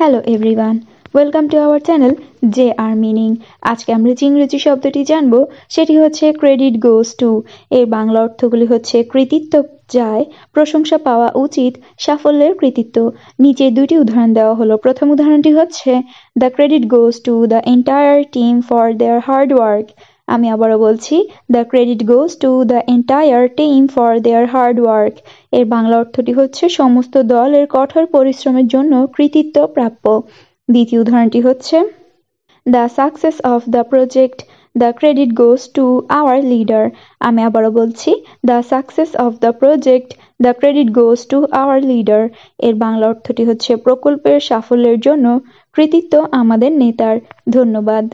hello everyone welcome to our channel J R meaning আজকে আমরা যে ইংরেজি শব্দটি জানব সেটি হচ্ছে ক্রেডিট গোস টু এর বাংলা অর্থগুলি হচ্ছে কৃতিত্ব যায় প্রশংসা পাওয়া উচিত সাফল্যের কৃতিত্ব নিচে দুটি উদাহরণ দেওয়া হলো প্রথম উদাহরণটি হচ্ছে the credit goes to the entire team for their hard work আমি আবারও বলছি the credit goes to the entire team for their hard work এর বাংলা অর্থটি হচ্ছে সমস্ত দলের কঠোর পরিশ্রমের জন্য কৃতিত্ব প্রাপ্য দ্বিতীয় উদাহরণটি হচ্ছে the success of the project the credit goes to our leader আমি আবারও বলছি the success of the project the credit goes to our leader এর বাংলা অর্থটি হচ্ছে প্রকল্পের সাফল্যের জন্য কৃতিত্ব আমাদের নেতার ধন্যবাদ